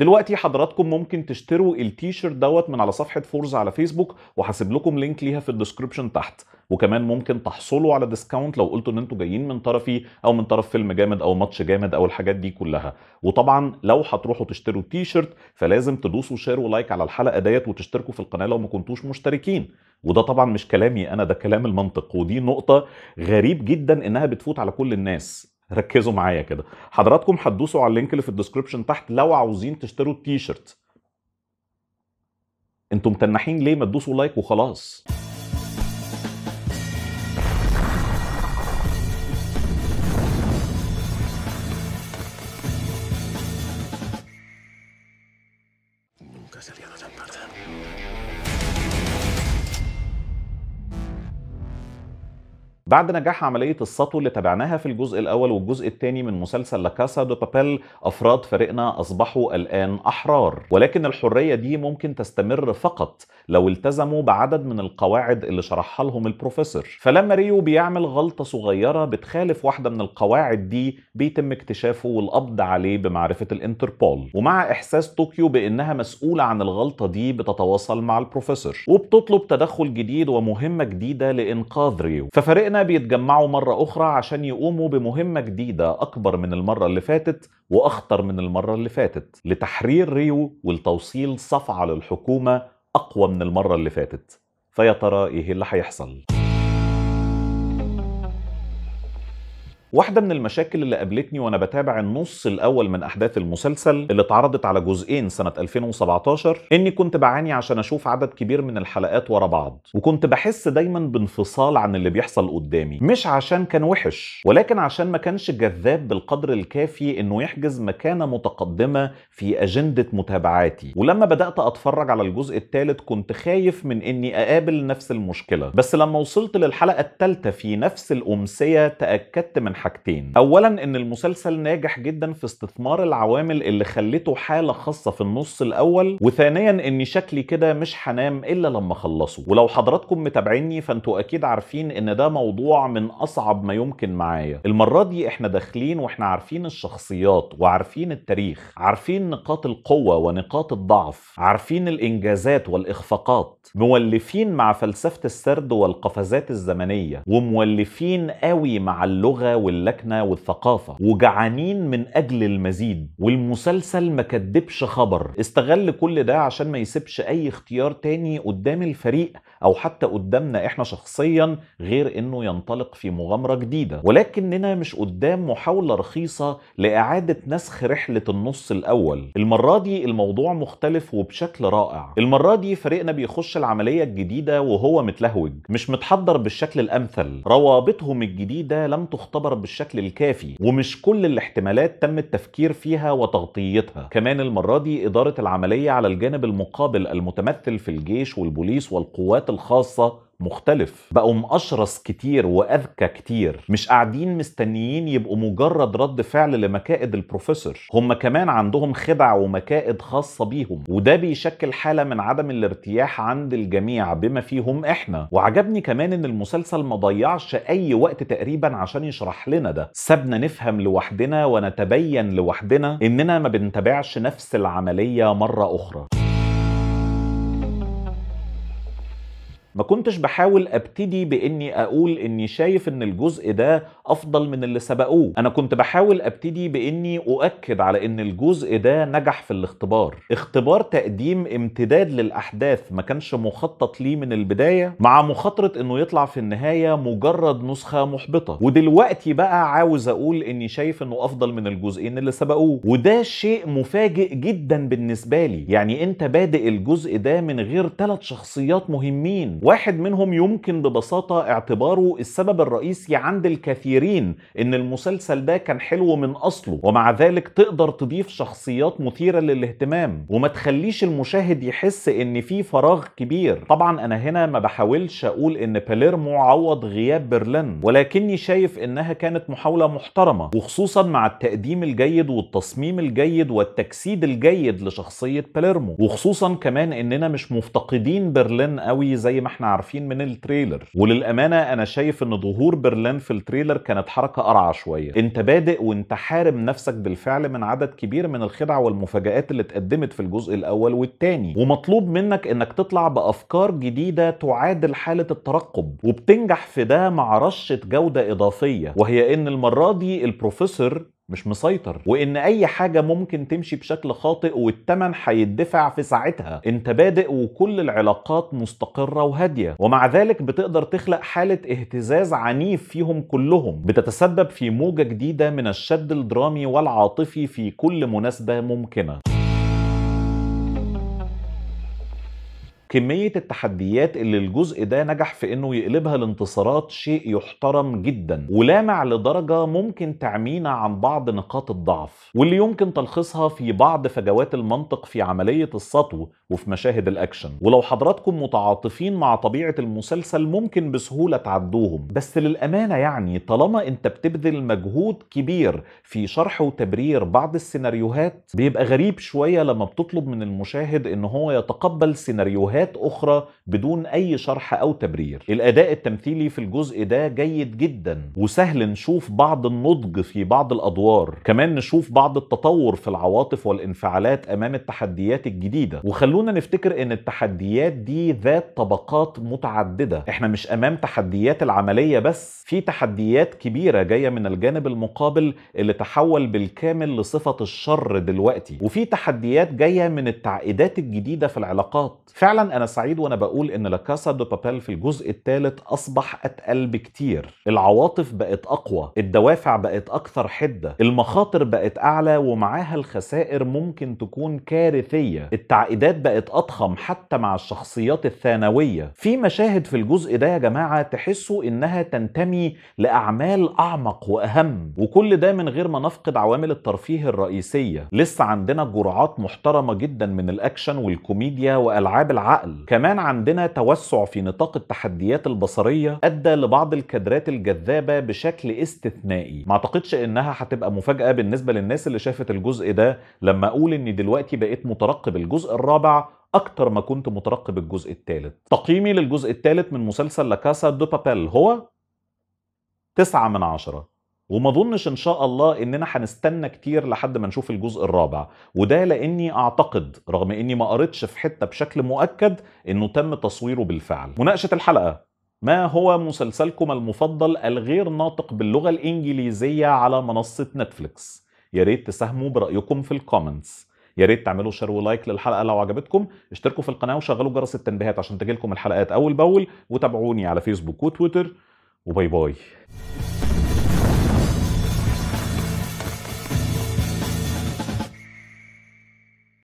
دلوقتي حضراتكم ممكن تشتروا التيشيرت دوت من على صفحه فورز على فيسبوك وهسيب لكم لينك ليها في الديسكربشن تحت وكمان ممكن تحصلوا على ديسكاونت لو قلتوا ان انتوا جايين من طرفي او من طرف فيلم جامد او ماتش جامد او الحاجات دي كلها وطبعا لو هتروحوا تشتروا التيشيرت فلازم تدوسوا شير ولايك على الحلقه ديت وتشتركوا في القناه لو ما كنتوش مشتركين وده طبعا مش كلامي انا ده كلام المنطق ودي نقطه غريب جدا انها بتفوت على كل الناس ركزوا معايا كده حضراتكم هتدوسوا على اللينك اللي في الديسكربشن تحت لو عاوزين تشتروا التيشيرت انتوا متنحين ليه ما تدوسوا لايك وخلاص بعد نجاح عملية السطو اللي تابعناها في الجزء الأول والجزء الثاني من مسلسل لاكاسا دو بابيل أفراد فريقنا أصبحوا الآن أحرار ولكن الحرية دي ممكن تستمر فقط لو التزموا بعدد من القواعد اللي شرحها لهم البروفيسور فلما ريو بيعمل غلطة صغيرة بتخالف واحدة من القواعد دي بيتم اكتشافه والقبض عليه بمعرفة الانتربول ومع إحساس طوكيو بإنها مسؤولة عن الغلطة دي بتتواصل مع البروفيسور وبتطلب تدخل جديد ومهمة جديدة لإنقاذ ريو ففريقنا بيتجمعوا مرة أخرى عشان يقوموا بمهمة جديدة أكبر من المرة اللي فاتت وأخطر من المرة اللي فاتت لتحرير ريو ولتوصيل صفعة للحكومة أقوى من المرة اللي فاتت فيا ترى إيه اللي هيحصل؟ واحدة من المشاكل اللي قابلتني وأنا بتابع النص الأول من أحداث المسلسل اللي اتعرضت على جزئين سنة 2017 إني كنت بعاني عشان أشوف عدد كبير من الحلقات ورا بعض وكنت بحس دايما بانفصال عن اللي بيحصل قدامي مش عشان كان وحش ولكن عشان ما كانش جذاب بالقدر الكافي إنه يحجز مكانة متقدمة في أجندة متابعاتي ولما بدأت أتفرج على الجزء الثالث كنت خايف من إني أقابل نفس المشكلة بس لما وصلت للحلقة الثالثة في نفس الأمسية تأكدت من حاجتين اولا ان المسلسل ناجح جدا في استثمار العوامل اللي خلته حاله خاصه في النص الاول وثانيا ان شكلي كده مش هنام الا لما اخلصه ولو حضراتكم متابعيني فانتوا اكيد عارفين ان ده موضوع من اصعب ما يمكن معايا المره دي احنا داخلين واحنا عارفين الشخصيات وعارفين التاريخ عارفين نقاط القوه ونقاط الضعف عارفين الانجازات والاخفاقات مولفين مع فلسفه السرد والقفزات الزمنيه ومولفين قوي مع اللغه وال واللكنه والثقافه وجعانين من اجل المزيد والمسلسل ما كدبش خبر استغل كل ده عشان ما يسيبش اي اختيار تاني قدام الفريق او حتى قدامنا احنا شخصيا غير انه ينطلق في مغامره جديده ولكننا مش قدام محاوله رخيصه لاعاده نسخ رحله النص الاول المره دي الموضوع مختلف وبشكل رائع المره دي فريقنا بيخش العمليه الجديده وهو متلهوج مش متحضر بالشكل الامثل روابطهم الجديده لم تختبر بالشكل الكافي ومش كل الاحتمالات تم التفكير فيها وتغطيتها كمان المره دي اداره العمليه على الجانب المقابل المتمثل في الجيش والبوليس والقوات الخاصة مختلف بقوا مقشرص كتير واذكى كتير مش قاعدين مستنيين يبقوا مجرد رد فعل لمكائد البروفيسور هم كمان عندهم خدع ومكائد خاصة بيهم وده بيشكل حالة من عدم الارتياح عند الجميع بما فيهم احنا وعجبني كمان ان المسلسل ما ضيعش اي وقت تقريبا عشان يشرح لنا ده سابنا نفهم لوحدنا ونتبين لوحدنا اننا ما بنتابعش نفس العملية مرة اخرى ما كنتش بحاول ابتدي باني اقول اني شايف ان الجزء ده افضل من اللي سبقوه انا كنت بحاول ابتدي باني اؤكد على ان الجزء ده نجح في الاختبار اختبار تقديم امتداد للاحداث ما كانش مخطط ليه من البدايه مع مخاطره انه يطلع في النهايه مجرد نسخه محبطه ودلوقتي بقى عاوز اقول اني شايف انه افضل من الجزئين اللي سبقوه وده شيء مفاجئ جدا بالنسبه لي يعني انت بادئ الجزء ده من غير ثلاث شخصيات مهمين واحد منهم يمكن ببساطة اعتباره السبب الرئيسي عند الكثيرين ان المسلسل ده كان حلو من اصله ومع ذلك تقدر تضيف شخصيات مثيرة للاهتمام وما تخليش المشاهد يحس ان في فراغ كبير طبعا انا هنا ما بحاولش اقول ان باليرمو عوض غياب برلين ولكني شايف انها كانت محاولة محترمة وخصوصا مع التقديم الجيد والتصميم الجيد والتجسيد الجيد لشخصية باليرمو وخصوصا كمان اننا مش مفتقدين برلين قوي زي ما احنا عارفين من التريلر وللامانه انا شايف ان ظهور برلين في التريلر كانت حركه قرعه شويه انت بادئ وانت حارم نفسك بالفعل من عدد كبير من الخدع والمفاجات اللي اتقدمت في الجزء الاول والثاني ومطلوب منك انك تطلع بافكار جديده تعادل حاله الترقب وبتنجح في ده مع رشه جوده اضافيه وهي ان المره دي البروفيسور مش مسيطر وان اي حاجه ممكن تمشي بشكل خاطئ والثمن هيدفع في ساعتها انت بادئ وكل العلاقات مستقره وهاديه ومع ذلك بتقدر تخلق حاله اهتزاز عنيف فيهم كلهم بتتسبب في موجه جديده من الشد الدرامي والعاطفي في كل مناسبه ممكنه كمية التحديات اللي الجزء ده نجح في انه يقلبها لانتصارات شيء يحترم جدا ولامع لدرجة ممكن تعمينا عن بعض نقاط الضعف واللي يمكن تلخيصها في بعض فجوات المنطق في عملية السطو وفي مشاهد الاكشن ولو حضراتكم متعاطفين مع طبيعة المسلسل ممكن بسهولة تعدوهم بس للأمانة يعني طالما انت بتبذل مجهود كبير في شرح وتبرير بعض السيناريوهات بيبقى غريب شوية لما بتطلب من المشاهد ان هو يتقبل سيناريوهات حالات أخرى بدون أي شرح أو تبرير الأداء التمثيلي في الجزء ده جيد جدا وسهل نشوف بعض النضج في بعض الأدوار كمان نشوف بعض التطور في العواطف والانفعالات أمام التحديات الجديدة وخلونا نفتكر أن التحديات دي ذات طبقات متعددة احنا مش أمام تحديات العملية بس في تحديات كبيرة جاية من الجانب المقابل اللي تحول بالكامل لصفة الشر دلوقتي وفي تحديات جاية من التعقيدات الجديدة في العلاقات فعلا انا سعيد وانا بقول ان لاكاسا دو بابيل في الجزء الثالث اصبح اتقل بكتير العواطف بقت اقوى الدوافع بقت اكثر حده المخاطر بقت اعلى ومعاها الخسائر ممكن تكون كارثيه التعقيدات بقت اضخم حتى مع الشخصيات الثانويه في مشاهد في الجزء ده يا جماعه تحسوا انها تنتمي لاعمال اعمق واهم وكل ده من غير ما نفقد عوامل الترفيه الرئيسيه لسه عندنا جرعات محترمه جدا من الاكشن والكوميديا والعاب العقل العقل كمان عندنا توسع في نطاق التحديات البصرية أدى لبعض الكادرات الجذابة بشكل استثنائي ما أعتقدش إنها هتبقى مفاجأة بالنسبة للناس اللي شافت الجزء ده لما أقول إني دلوقتي بقيت مترقب الجزء الرابع اكتر ما كنت مترقب الجزء الثالث تقييمي للجزء الثالث من مسلسل لاكاسا دو بابيل هو تسعة من عشرة وما ظنش ان شاء الله اننا هنستنى كتير لحد ما نشوف الجزء الرابع وده لاني اعتقد رغم اني ما قريتش في حته بشكل مؤكد انه تم تصويره بالفعل مناقشه الحلقه ما هو مسلسلكم المفضل الغير ناطق باللغه الانجليزيه على منصه نتفليكس يا ريت تساهموا برايكم في الكومنتس يا ريت تعملوا شير ولايك للحلقه لو عجبتكم اشتركوا في القناه وشغلوا جرس التنبيهات عشان تجيلكم الحلقات اول باول وتابعوني على فيسبوك وتويتر وباي باي